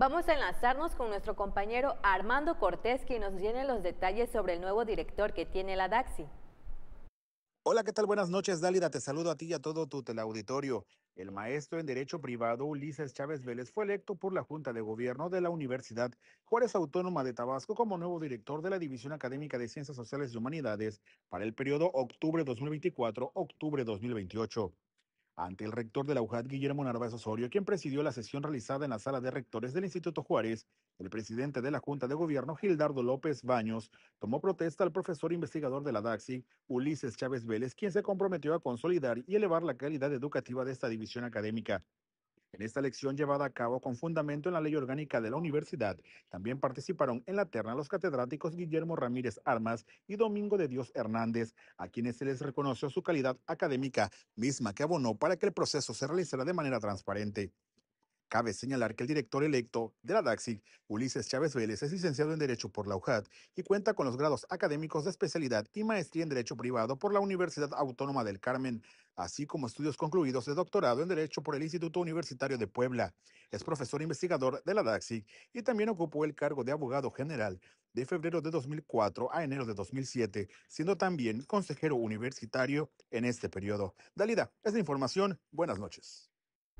Vamos a enlazarnos con nuestro compañero Armando Cortés, quien nos tiene los detalles sobre el nuevo director que tiene la DAXI. Hola, ¿qué tal? Buenas noches, Dálida. Te saludo a ti y a todo tu teleauditorio. El maestro en Derecho Privado, Ulises Chávez Vélez, fue electo por la Junta de Gobierno de la Universidad Juárez Autónoma de Tabasco como nuevo director de la División Académica de Ciencias Sociales y Humanidades para el periodo octubre 2024-octubre 2028 ante el rector de la UJAT, Guillermo Narváez Osorio, quien presidió la sesión realizada en la sala de rectores del Instituto Juárez. El presidente de la Junta de Gobierno, Gildardo López Baños, tomó protesta al profesor investigador de la DAXI, Ulises Chávez Vélez, quien se comprometió a consolidar y elevar la calidad educativa de esta división académica. En esta elección llevada a cabo con fundamento en la ley orgánica de la universidad, también participaron en la terna los catedráticos Guillermo Ramírez Armas y Domingo de Dios Hernández, a quienes se les reconoció su calidad académica, misma que abonó para que el proceso se realizara de manera transparente. Cabe señalar que el director electo de la DAXIC, Ulises Chávez Vélez, es licenciado en Derecho por la UJAT y cuenta con los grados académicos de especialidad y maestría en Derecho Privado por la Universidad Autónoma del Carmen, así como estudios concluidos de doctorado en Derecho por el Instituto Universitario de Puebla. Es profesor investigador de la DAXI y también ocupó el cargo de abogado general de febrero de 2004 a enero de 2007, siendo también consejero universitario en este periodo. Dalida, es información. Buenas noches.